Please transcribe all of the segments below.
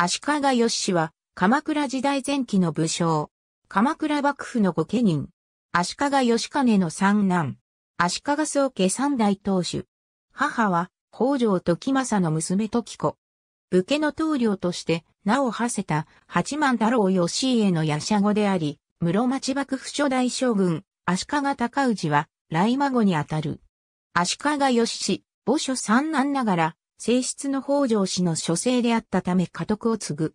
足利義氏は、鎌倉時代前期の武将。鎌倉幕府の御家人。足利義兼の三男。足利宗家三代当主。母は、北条時政の娘時子。武家の棟梁として名を馳せた八幡太郎義家の夜叉子であり、室町幕府初代将軍、足利尊氏は、来孫にあたる。足利義氏、墓所三男ながら、正室の北条氏の書生であったため家督を継ぐ。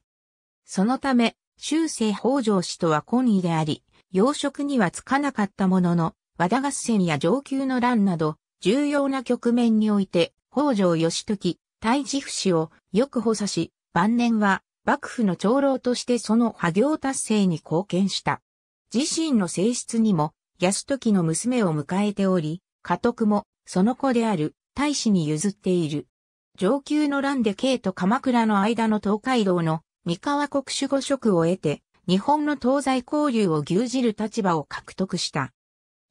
そのため、修正北条氏とは婚意であり、養殖にはつかなかったものの、和田合戦や上級の乱など、重要な局面において、北条義時、大治府氏をよく補佐し、晩年は幕府の長老としてその破業達成に貢献した。自身の性質にも、安時の娘を迎えており、家督もその子である大使に譲っている。上級の乱で京と鎌倉の間の東海道の三河国守護職を得て、日本の東西交流を牛耳る立場を獲得した。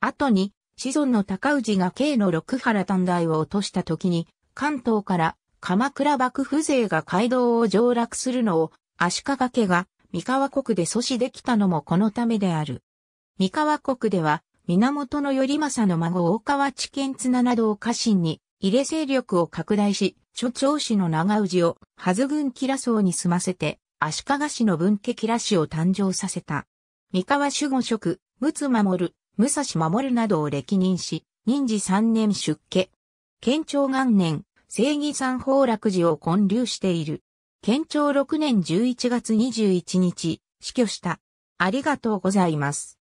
後に、子孫の高氏が京の六原短大を落とした時に、関東から鎌倉幕府勢が街道を上落するのを足利家が三河国で阻止できたのもこのためである。三河国では源頼政の孫大川知見綱などを家臣に入れ勢力を拡大し、諸長氏の長氏を、はず軍キラ層に住ませて、足利氏の文家キラ氏を誕生させた。三河守護職、陸奥守、武蔵守などを歴任し、任時三年出家。県庁元年、正義山宝落寺を建立している。県庁六年十一月二十一日、死去した。ありがとうございます。